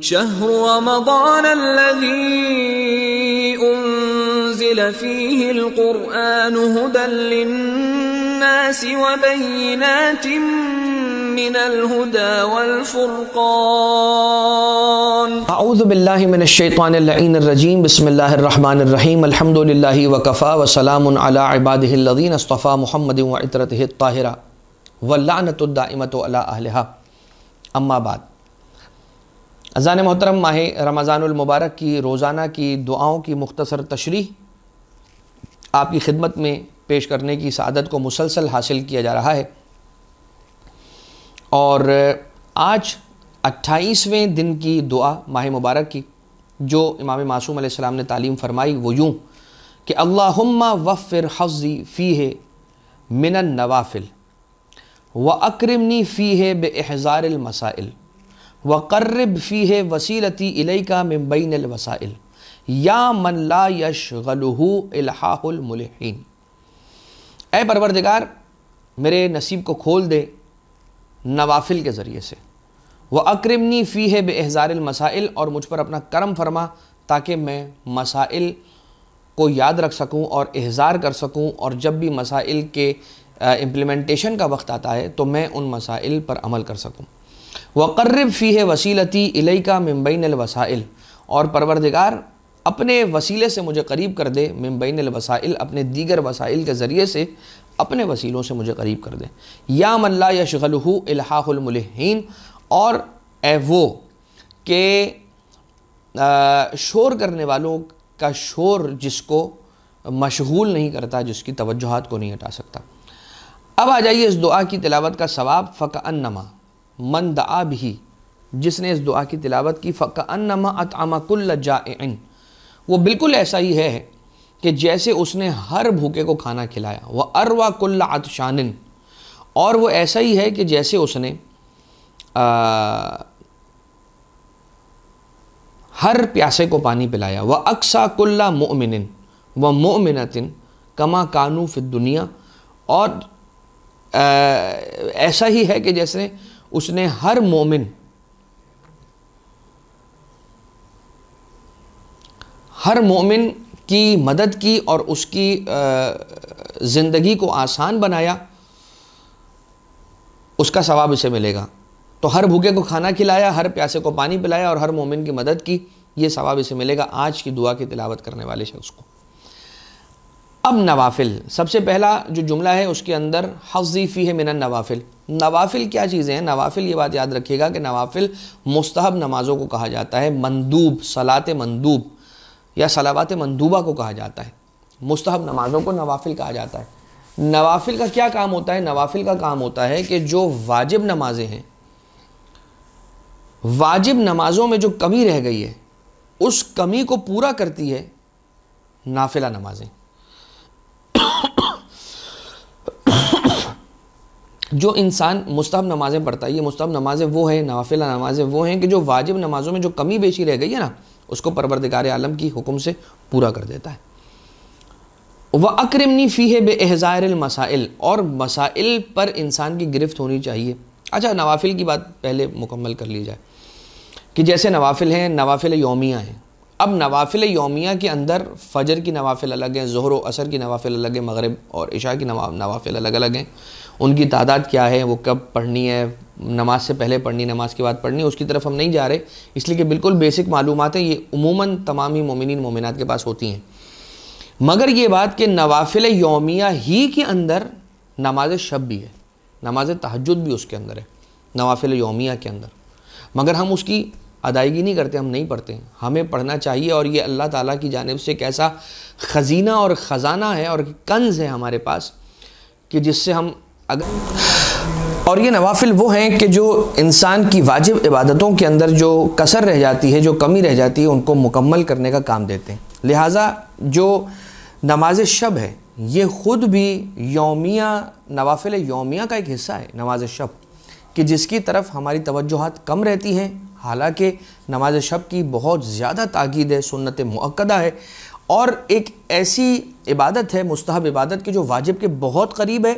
شهر رمضان الذي أنزل فيه القرآن هدى للناس وبينات من الهدى والفرقان أعوذ بالله من الشيطان اللعين الرجيم بسم الله الرحمن الرحيم الحمد لله وكفى وسلام على عباده الذين اصطفى محمد وعترته الطاهرة واللعنة الدائمة على أهلها أما بعد अजान मोहतरम माह रमज़ानमबारक की रोज़ाना की दुआओं की मुख्तसर तशरी आपकी खिदमत में पेश करने की सदत को मुसलसल हासिल किया जा रहा है और आज अट्ठाईसवें दिन की दुआ माह मुबारक की जो इमाम मासूम सलाम ने तालीम फरमाई वो यूँ कि अल्लाहुम्मा वफ़िर हफ़ी फ़ी है मिनन नवाफिल व अक्रमनी फ़ी है बेहज़ारमसाइल वक़र्रब फ़ी है वसीलती इलई का मम्बईन वसाइल या मन ला यश गलहलहामुलहन ए परवरदिगार मेरे नसीब को खोल दे नवाफिल के ज़रिए से वह अक्रमनी फ़ी है बेहजारमसाइल और मुझ पर अपना करम फरमा ताकि मैं मसाइल को याद रख सकूँ और एहज़ार कर सकूँ और जब भी मसाइल के इम्प्लीमेंटेशन का वक्त आता है तो मैं उन मसाइल पर अमल कर सकूँ वक़र्रब फ़ी है वसीलती इलई का मुंबई अलवसाइल और परवरदिगार अपने वसीले से मुझे करीब कर दे मुंबई अलवसाइल अपने दीगर वसाइल के ज़रिए से अपने वसीलों से मुझे करीब कर दे या मल्ला या शगलहू इलाहामुलहन और ए वो के शोर करने वालों का शोर जिसको मशगूल नहीं करता जिसकी तवज्जोहात को नहीं हटा सकता अब आ जाइए इस दुआ की तिलावत का सवाब फ़क नमा मन दआ भी जिसने इस दुआ की तिलावत की फ़क अन्नमा कुल्ल जाइन वो बिल्कुल ऐसा ही है कि जैसे उसने हर भूखे को खाना खिलाया वह अरवा कुल्ला आतशानिन और वो ऐसा ही है कि जैसे उसने आ, हर प्यासे को पानी पिलाया वह अक्सा कुल्ला मोमिन व मोमिनतिन कमा कानू फिर दुनिया और आ, ऐसा ही है कि जैसे उसने हर मोमिन हर मोमिन की मदद की और उसकी ज़िंदगी को आसान बनाया उसका सवाब उसे मिलेगा तो हर भूखे को खाना खिलाया हर प्यासे को पानी पिलाया और हर मोमिन की मदद की ये सवाब इसे मिलेगा आज की दुआ की तिलावत करने वाले शख्स को अब नवाफिल सबसे पहला जो जुमला है उसके अंदर हफ्जी है मिनन नवाफिल नवाफिल क्या चीज़ें हैं नवाफिल ये बात याद रखिएगा कि नवाफिल मुस्तहब नमाज़ों को कहा जाता है मंदूब सलात मंदूब या सलावत मंदूबा को कहा जाता है मुस्तहब नमाज़ों को नवाफिल कहा जाता है नवाफिल का क्या काम होता है नवाफिल का काम होता है कि जो वाजिब नमाजें हैं वाजिब नमाज़ों में जो कमी रह गई है उस कमी को पूरा करती है नाफिला नमाजें जो इंसान मुस्तब नमाज़ें पढ़ता है ये मुस्तब नमाज़ें वो हैं नवाफिला नमाज़ें वो हैं कि जो वाजिब नमाज़ों में जो कमी बेशी रह गई है ना उसको परवरदिगार आलम की हुक्म से पूरा कर देता है व अक्रमनी फ़ी है बेहज़ार मसाइल और मसाइल पर इंसान की गिरफ्त होनी चाहिए अच्छा नवाफिल की बात पहले मुकम्मल कर ली जाए कि जैसे नवाफिल हैं नवाफिल योमिया हैं अब नवाफिल योमिया के अंदर फ़जर की नवाफिल अलग हैं जहर व असर की नवाफिल अलग हैं मगरब और इशा की नवाफिल अलग अलग हैं उनकी तादाद क्या है वो कब पढ़नी है नमाज से पहले पढ़नी नमाज के बाद पढ़नी उसकी तरफ हम नहीं जा रहे इसलिए कि बिल्कुल बेसिक मालूम हैं ये उमूमन तमाम ही मोमिन मोमिनत के पास होती हैं मगर ये बात कि नवाफिल योमिया ही के अंदर नमाज शब भी है नमाज तहजद भी उसके अंदर है नवाफिल योमिया के अंदर मगर हम उसकी अदायगी नहीं करते हम नहीं पढ़ते हमें पढ़ना चाहिए और ये अल्लाह ताला की जानब से एक ऐसा ख़जीना और ख़जाना है और कंज है हमारे पास कि जिससे हम अगर और ये नवाफिल वो हैं कि जो इंसान की वाजिब इबादतों के अंदर जो कसर रह जाती है जो कमी रह जाती है उनको मुकम्मल करने का काम देते हैं लिहाजा जो नमाज शब है ये ख़ुद भी योमिया नवाफिल योमिया का एक हिस्सा है नमाज शब कि जिसकी तरफ हमारी तोजहत कम रहती हैं हालांकि नमाज शब की बहुत ज़्यादा ताकीद है सुन्नत मक्दा है और एक ऐसी इबादत है मुस्तहब इबादत की जो वाजिब के बहुत करीब है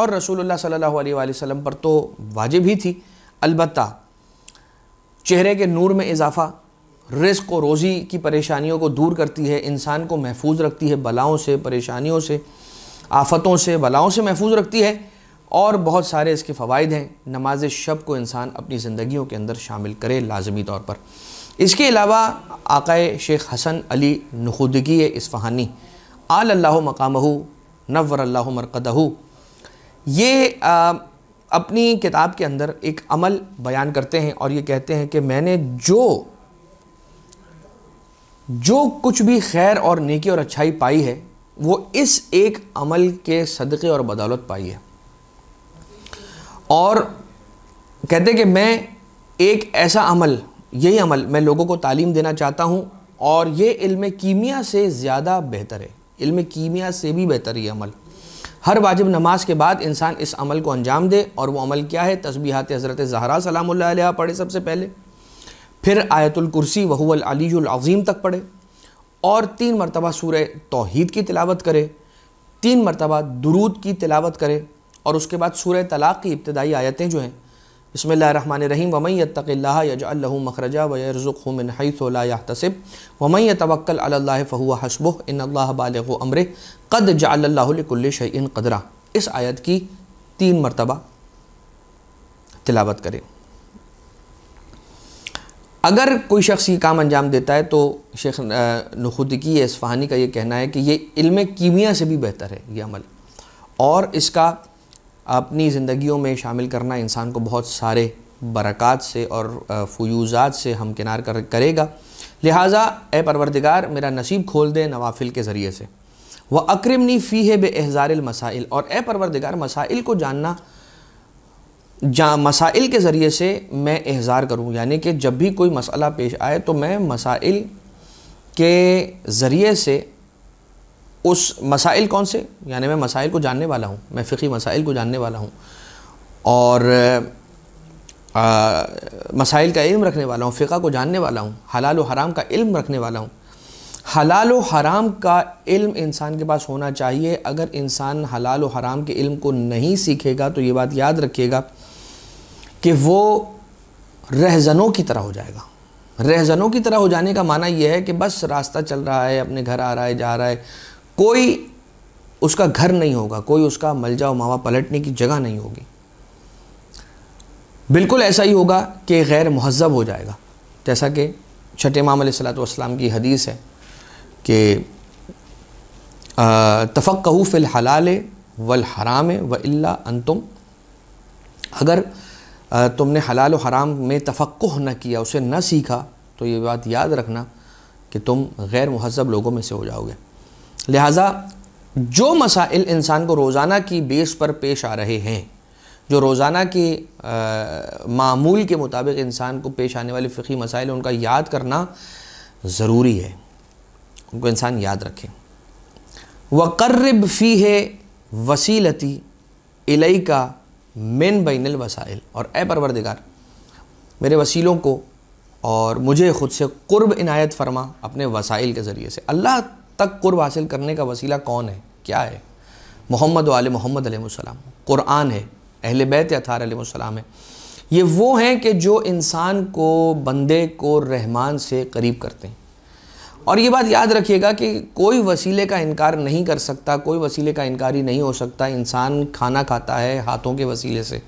और रसूलुल्लाह सल्लल्लाहु अलैहि वसल्लम पर तो वाजिब ही थी अलबत् चेहरे के नूर में इजाफ़ा रिस्क और रोज़ी की परेशानियों को दूर करती है इंसान को महफूज रखती है बलाओं से परेशानियों से आफतों से बलाओं से महफूज रखती है और बहुत सारे इसके फ़वाद हैं नमाज शब को इंसान अपनी ज़िंदगी के अंदर शामिल करे लाजमी तौर पर इसके अलावा आकाए शेख हसन अली नखुदगी इस्फहानी आल अल्लाह मकामहू नवर अल्लाह मरकदहू ये आ, अपनी किताब के अंदर एक अमल बयान करते हैं और ये कहते हैं कि मैंने जो जो कुछ भी खैर और नेकी और अच्छाई पाई है वो इस एक अमल के सदक़े और बदौलत पाई है और कहते हैं कि मैं एक ऐसा अमल यही अमल मैं लोगों को तालीम देना चाहता हूँ और ये इल्म कीमिया से ज़्यादा बेहतर है इल्म कीमिया से भी बेहतर ये अमल हर वाजिब नमाज के बाद इंसान इस अमल को अंजाम दे और वो अमल क्या है तस्बीहात हज़रत जहरा सलाम पढ़े सबसे पहले फिर आयतुल कुर्सी वहुअल अलीजुल अज़ीम तक पढ़े और तीन मरतबा सूर तोहद की तिलावत करे तीन मरतबा दरूद की तिलावत करे और उसके बाद सूर तलाक़ की इब्तदाई आयतें जो हैं बसमिल्लाम वमैँ तकल्ल मखरजा वरज़ुमिन तसब वमैँ तवक्ल अल्ल फ़हुआ हसब इन अल्लाह बालग अमर कद जाल्लाकुल्ल शन कदरा इस आयत की तीन मरतबा तिलावत करें अगर कोई शख्स ये काम अंजाम देता है तो शेख नखुदगी या का ये कहना है कि ये इल्म कीमिया से भी बेहतर है ये अमल और इसका अपनी ज़िंदगियों में शामिल करना इंसान को बहुत सारे बरक़ात से और फ्यूज़ात से हमकिनार कर करेगा लिहाजा ए परवरदिगार मेरा नसीब खोल दे नवाफिल के ज़रिए से वह अक्रमनी फ़ी है बे एहज़ार मसाइल और ए परवरदिगार मसाइल को जानना जा मसाइल के ज़रिए से मैं एहज़ार करूँ यानी कि जब भी कोई मसला पेश आए तो मैं मसाइल के ज़रिए से उस मसाइल कौन से यानी मैं मसाइल को जानने वाला हूँ मैं फ़िकी मसाइल को जानने वाला हूँ और आ, मसाइल का इल्म रखने वाला हूँ फ़िका को जानने वाला हूँ हलाल हराम का इल्म रखने वाला हूँ हलाल हराम का इल्म इंसान के पास होना चाहिए अगर इंसान हलाल हराम के इल्म को नहीं सीखेगा तो ये बात याद रखिएगा कि वो रहजनों की तरह हो जाएगा रहजनों की तरह हो जाने का माना यह है कि बस रास्ता चल रहा है अपने घर आ रहा है जा रहा है कोई उसका घर नहीं होगा कोई उसका मलजा मावा पलटने की जगह नहीं होगी बिल्कुल ऐसा ही होगा कि गैर महजब हो जाएगा जैसा कि छठे इमाम सलाम की हदीस है कि कहू फ़िल हलाल वल हराम व अन तुम अगर तुमने हलाल हराम में तफक् न किया उसे न सीखा तो ये बात याद रखना कि तुम गैर महजब लोगों में से हो जाओगे लिहाजा जो मसाइल इंसान को रोज़ाना की बेस पर पेश आ रहे हैं जो रोज़ाना के मामूल के मुताबिक इंसान को पेश आने वाले फ़िकी मसाइल उनका याद करना ज़रूरी है उनको इंसान याद रखे वक़रब फ़ी है वसीलती इलई का मेन बैन वसाइल और ए परवरदिगार मेरे वसीलों को और मुझे ख़ुद से कुर्ब इनायत फरमा अपने वसाइल के ज़रिए से अल्लाह तक कुर्ब हासिल करने का वसीला कौन है क्या है मोहम्मद वाल मोहम्मद अलैहिस्सलाम कुरान है अहल बैत अथार अलैहिस्सलाम है ये वो हैं कि जो इंसान को बंदे को रहमान से करीब करते हैं और ये बात याद रखिएगा कि कोई वसीले का इनकार नहीं कर सकता कोई वसीले का इनकार ही नहीं हो सकता इंसान खाना खाता है हाथों के वसीले से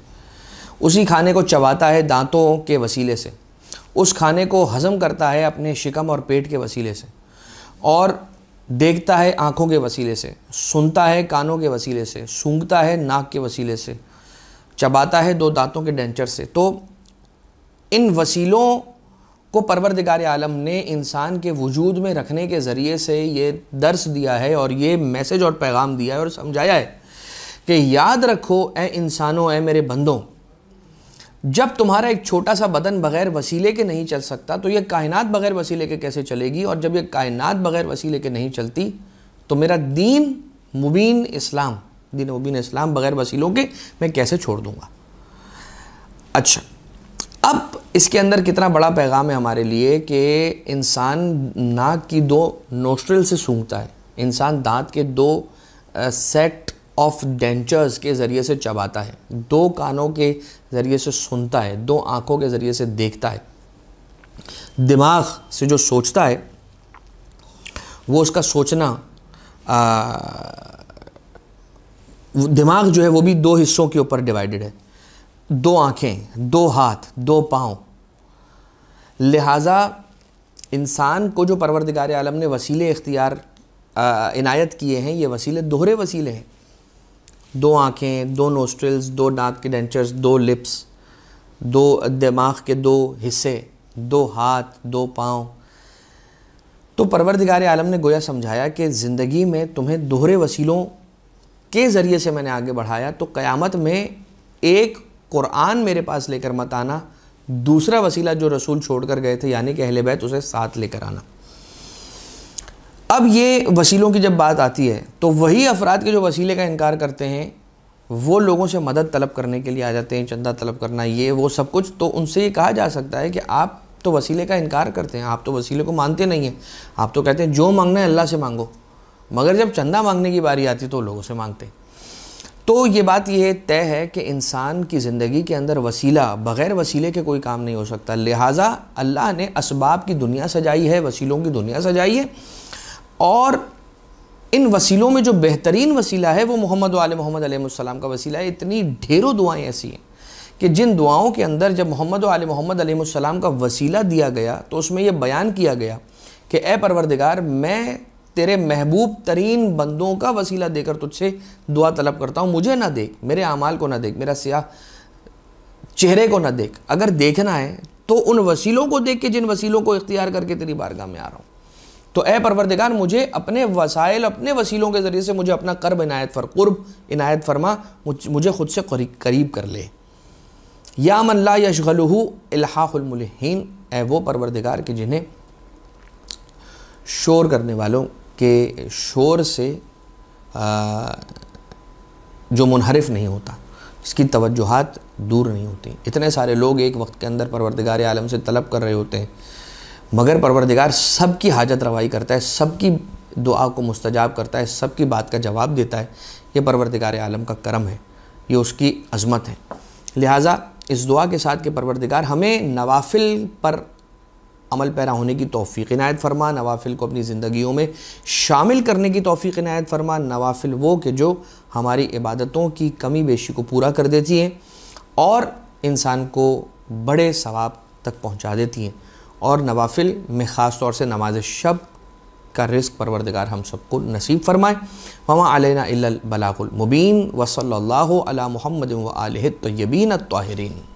उसी खाने को चबाता है दांतों के वसीले से उस खाने को हज़म करता है अपने शिकम और पेट के वसीले से और देखता है आँखों के वसीले से सुनता है कानों के वसीले से सूंघता है नाक के वसीले से चबाता है दो दांतों के डेंचर से तो इन वसीलों को परवरदिगार आलम ने इंसान के वजूद में रखने के ज़रिए से ये दर्स दिया है और ये मैसेज और पैगाम दिया है और समझाया है कि याद रखो ए इंसानों ए मेरे बंदों जब तुम्हारा एक छोटा सा बदन बगैर वसीले के नहीं चल सकता तो यह कायनात बगैर वसीले के कैसे चलेगी और जब यह कायनात बगैर वसीले के नहीं चलती तो मेरा दीन मुबीन इस्लाम दीन मुबीन इस्लाम बगैर वसीलों के मैं कैसे छोड़ दूँगा अच्छा अब इसके अंदर कितना बड़ा पैगाम है हमारे लिए कि इंसान नाक की दो नोस्ट्रल से सूंघता है इंसान दांत के दो सेट ऑफ डेंचर्स के ज़रिए से चबाता है दो कानों के ज़रिए से सुनता है दो आँखों के ज़रिए से देखता है दिमाग से जो सोचता है वो उसका सोचना आ, दिमाग जो है वो भी दो हिस्सों के ऊपर डिवाइडेड है दो आँखें दो हाथ दो पाँव लिहाजा इंसान को जो परवरदिगार आलम ने वसीले इख्तियार इनायत किए हैं ये वसीले दोहरे वसीले हैं दो आँखें दो नोस्ट्रिल्स दो दांत के डेंचर्स दो लिप्स दो दिमाग के दो हिस्से दो हाथ दो पाँव तो परवरदिगार आलम ने गोया समझाया कि ज़िंदगी में तुम्हें दोहरे वसीलों के ज़रिए से मैंने आगे बढ़ाया तो क़यामत में एक कुरान मेरे पास लेकर मत आना दूसरा वसीला जो रसूल छोड़ कर गए थे यानी कि अहले बैत उसे साथ लेकर आना अब ये वसीलों की जब बात आती है तो वही अफराद के जो वसीले का इनकार करते हैं वो लोगों से मदद तलब करने के लिए आ जाते हैं चंदा तलब करना ये वो सब कुछ तो उनसे ये कहा जा सकता है कि आप तो वसीले का इनकार करते हैं आप तो वसीले को मानते नहीं हैं आप तो कहते हैं जो मांगना है अल्लाह से मांगो मगर जब चंदा मांगने की बारी आती है तो लोगों से मांगते तो ये बात यह तय है कि इंसान की ज़िंदगी के अंदर वसीला बग़ैर वसीले के कोई काम नहीं हो सकता लिहाजा अल्लाह ने इसबाब की दुनिया सजाई है वसीलों की दुनिया सजाई है और इन वसीलों में जो बेहतरीन वसीला है वो मोहम्मद वाल मोहम्मद सलाम का वसीला है इतनी ढेरों दुआएं ऐसी हैं कि जिन दुआओं के अंदर जब मोहम्मद वाल मोहम्मद सलाम का वसीला दिया गया तो उसमें यह बयान किया गया कि ए परवरदिगार मैं तेरे महबूब तरीन बंदों का वसीला देकर तुझसे दुआ तलब करता हूँ मुझे ना देख मेरे अमाल को ना देख मेरा सियाह चेहरे को ना देख अगर देखना है तो उन वसीलों को देख के जिन वसीलों को इख्तियार करके तेरी बारगाह में आ रहा हूँ तो ए परवरदिगार मुझे अपने वसाइल अपने वसीलों के ज़रिए से मुझे अपना कर्ब इनायत फर कुर्ब इनायत फरमा मुझे ख़ुद से करीब कर ले या मल्ला यशगलहू इलाहामुलहन ए वो परवरदिगार के जिन्हें शोर करने वालों के शोर से आ, जो मुनहरफ नहीं होता इसकी तवज्जोहात दूर नहीं होती इतने सारे लोग एक वक्त के अंदर परवरदिगार आलम से तलब कर रहे होते हैं मगर परवरदिगार सबकी हाजत रवाई करता है सबकी दुआ को मुस्तजाब करता है सबकी बात का जवाब देता है ये परवरदिगार आलम का करम है ये उसकी अजमत है लिहाजा इस दुआ के साथ के परवरदिगार हमें नवाफिल पर अमल पैरा होने की तोफ़ी इनायत फरमा नवाफिल को अपनी ज़िंदगियों में शामिल करने की तोफ़ी इनायत फरमा नवाफिल वो कि जो हमारी इबादतों की कमी बेशी को पूरा कर देती हैं और इंसान को बड़े सवाब तक पहुँचा देती हैं और नवाफिल में ख़ास तौर से नमाज शब का रिस्क परवरदगार हम सबको नसीब फरमाए वमा अलना बलागुलमुबीन वसल अला महमद व आल तयबीन ताहरीन